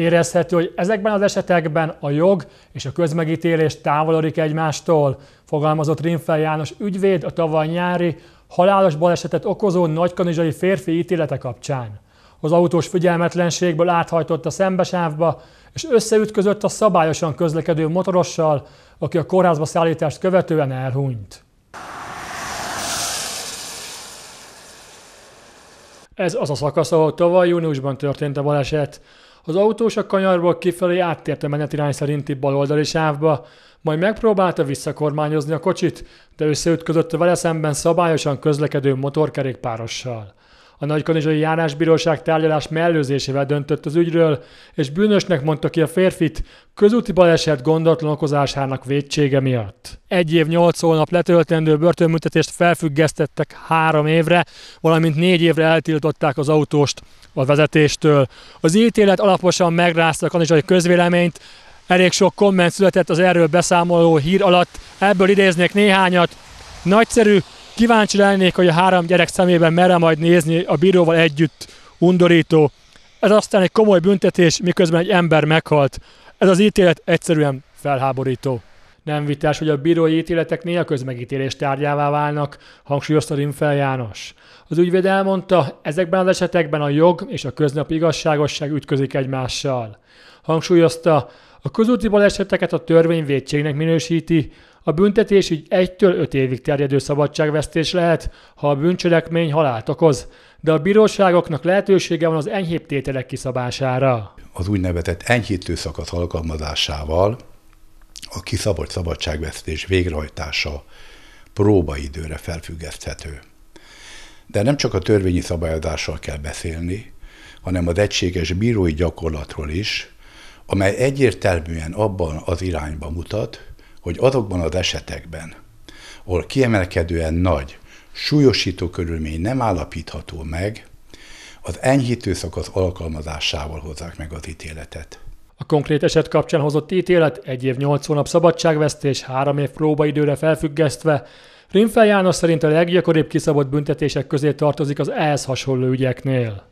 Érezhető, hogy ezekben az esetekben a jog és a közmegítélés távolodik egymástól, fogalmazott Rinfel János ügyvéd a tavaly nyári halálos balesetet okozó nagykanizsai férfi ítélete kapcsán. Az autós figyelmetlenségből áthajtott a szembesávba, és összeütközött a szabályosan közlekedő motorossal, aki a kórházba szállítást követően elhunyt. Ez az a szakasz, ahol tavaly júniusban történt a baleset. Az autós a kanyarból kifelé áttért a menetirány szerinti baloldali sávba, majd megpróbálta visszakormányozni a kocsit, de összeütközött vele szemben szabályosan közlekedő motorkerékpárossal. A Nagykanizsai Járásbíróság tárgyalás mellőzésével döntött az ügyről, és bűnösnek mondta ki a férfit közúti baleset gondatlan okozásának védsége miatt. Egy év nyolc hónap letöltendő börtönbüntetést felfüggesztettek három évre, valamint négy évre eltiltották az autóst a vezetéstől. Az ítélet alaposan megrázta a kanizsai közvéleményt, elég sok komment született az erről beszámoló hír alatt, ebből idéznék néhányat. Nagyszerű, Kíváncsi lennék, hogy a három gyerek szemében merre majd nézni a bíróval együtt undorító. Ez aztán egy komoly büntetés, miközben egy ember meghalt. Ez az ítélet egyszerűen felháborító. Nem vitás, hogy a bírói ítéletek néha közmegítélés tárgyává válnak, hangsúlyozta Rimfel János. Az ügyvéd elmondta, ezekben az esetekben a jog és a köznap igazságosság ütközik egymással. Hangsúlyozta, a közúti baleseteket a törvény védségnek minősíti, a büntetés így 1-től 5 évig terjedő szabadságvesztés lehet, ha a bűncselekmény halált okoz, de a bíróságoknak lehetősége van az enyhébb tételek kiszabására. Az úgynevezett enyhítő szakasz alkalmazásával a kiszabott szabadságvesztés végrehajtása próbaidőre felfüggeszthető. De nem csak a törvényi szabályozással kell beszélni, hanem az egységes bírói gyakorlatról is, amely egyértelműen abban az irányba mutat, hogy azokban az esetekben, ahol kiemelkedően nagy, súlyosító körülmény nem állapítható meg, az enyhítő szakasz alkalmazásával hozzák meg az ítéletet. A konkrét eset kapcsán hozott ítélet egy év nyolc hónap szabadságvesztés, három év próbaidőre felfüggesztve. Rinfel János szerint a leggyakoribb kiszabott büntetések közé tartozik az ehhez hasonló ügyeknél.